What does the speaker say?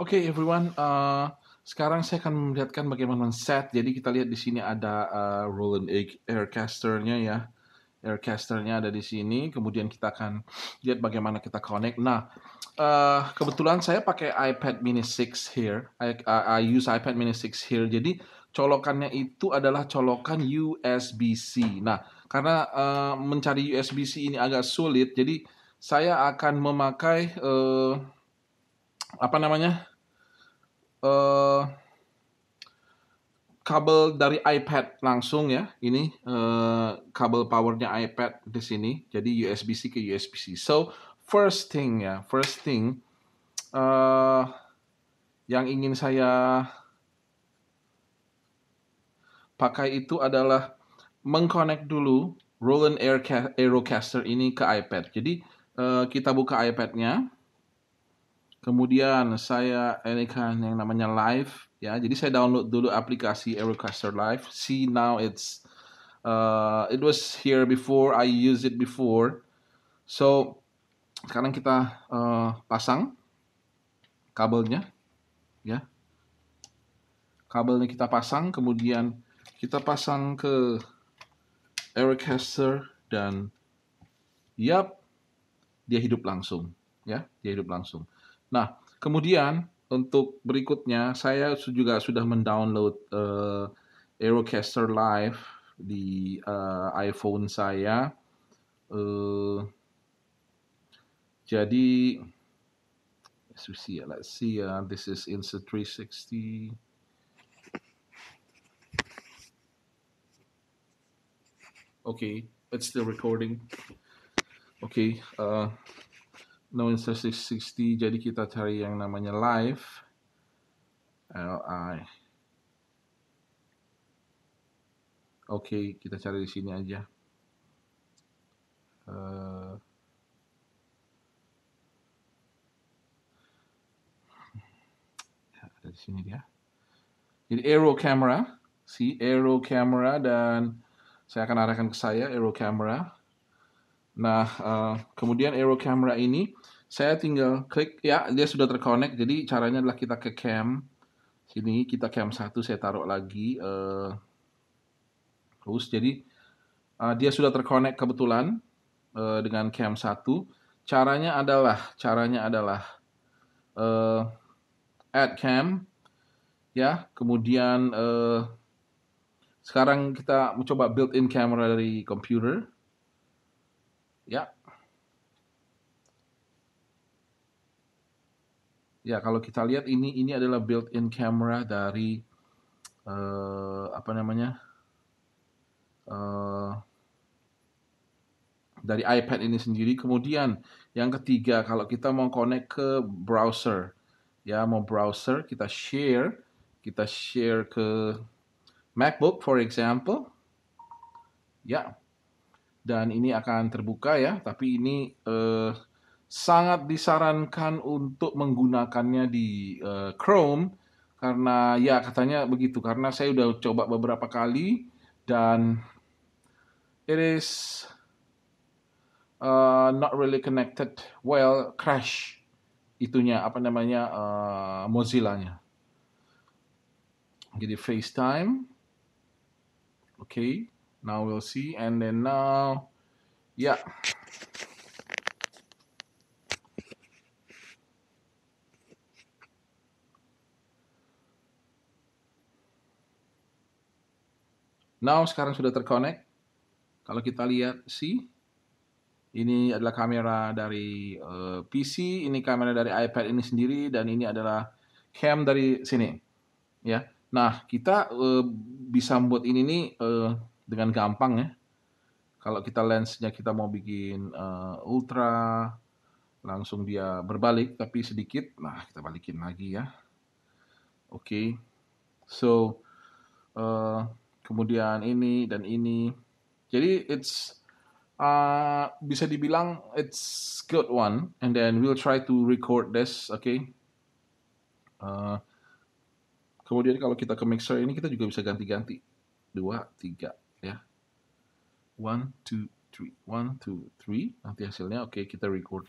Oke okay, everyone, uh, sekarang saya akan melihatkan bagaimana set. Jadi kita lihat di sini ada uh, Roland Aircaster-nya ya. Aircaster-nya ada di sini. Kemudian kita akan lihat bagaimana kita connect. Nah, uh, kebetulan saya pakai iPad mini 6 here. I, I, I use iPad mini 6 here. Jadi colokannya itu adalah colokan USB-C. Nah, karena uh, mencari USB-C ini agak sulit, jadi saya akan memakai uh, apa namanya? uh, kabel dari iPad langsung ya. Ini uh, kabel powernya iPad di sini. Jadi USB-C ke USB-C. So first thing ya, first thing uh, yang ingin saya pakai itu adalah mengkonek dulu Roland Aerocaster ini ke iPad. Jadi uh, kita buka iPad-nya. Kemudian saya ini kan yang namanya Live ya. Jadi saya download dulu aplikasi Aerocaster Live. See now it's uh, it was here before I use it before. So sekarang kita uh, pasang kabelnya ya. Kabelnya kita pasang kemudian kita pasang ke Aerocaster dan yap dia hidup langsung ya, dia hidup langsung. Nah, kemudian untuk berikutnya saya juga sudah mendownload uh, Aerocaster Live di uh, iPhone saya. Uh, jadi let's see, let's see. Uh, this is Insta 360. Okay, it's still recording. Okay, uh, no instead 660 jadi kita cari yang namanya live li oke okay, kita cari di sini aja uh, di sini dia jadi arrow camera si arrow camera dan saya akan arahkan ke saya arrow camera Nah, uh, kemudian Aero Camera ini saya tinggal klik ya, dia sudah terkonek. Jadi caranya adalah kita ke cam sini, kita cam 1, saya taruh lagi uh, terus jadi uh, dia sudah terkonek kebetulan uh, dengan cam 1. Caranya adalah caranya adalah uh, add cam ya, kemudian uh, sekarang kita mencoba built-in camera dari komputer Ya. Ya, kalau kita lihat ini ini adalah built-in camera dari uh, apa namanya? Uh, dari iPad ini sendiri. Kemudian yang ketiga, kalau kita mau connect ke browser, ya mau browser, kita share, kita share ke MacBook, for example, ya dan ini akan terbuka ya, tapi ini eh, sangat disarankan untuk menggunakannya di eh, Chrome karena ya katanya begitu karena saya udah coba beberapa kali dan it is uh, not really connected well crash itunya apa namanya uh, Mozilla-nya jadi FaceTime oke okay. Now we'll see. And then now, yeah. Now sekarang sudah terkonek. Kalau kita lihat, see? Ini adalah kamera dari uh, eh, PC, ini kamera dari iPad ini sendiri, dan ini adalah cam dari sini. Ya. Nah, kita uh, bisa membuat ini nih uh, dengan gampang ya. Kalau kita lensnya kita mau bikin uh, ultra, langsung dia berbalik tapi sedikit, nah kita balikin lagi ya. Oke, okay. so uh, kemudian ini dan ini, jadi it's uh, bisa dibilang it's good one, and then we'll try to record this, oke? Okay? Uh, kemudian kalau kita ke mixer ini kita juga bisa ganti-ganti dua tiga One, two, three. One, two, three. Nanti hasilnya oke okay, kita record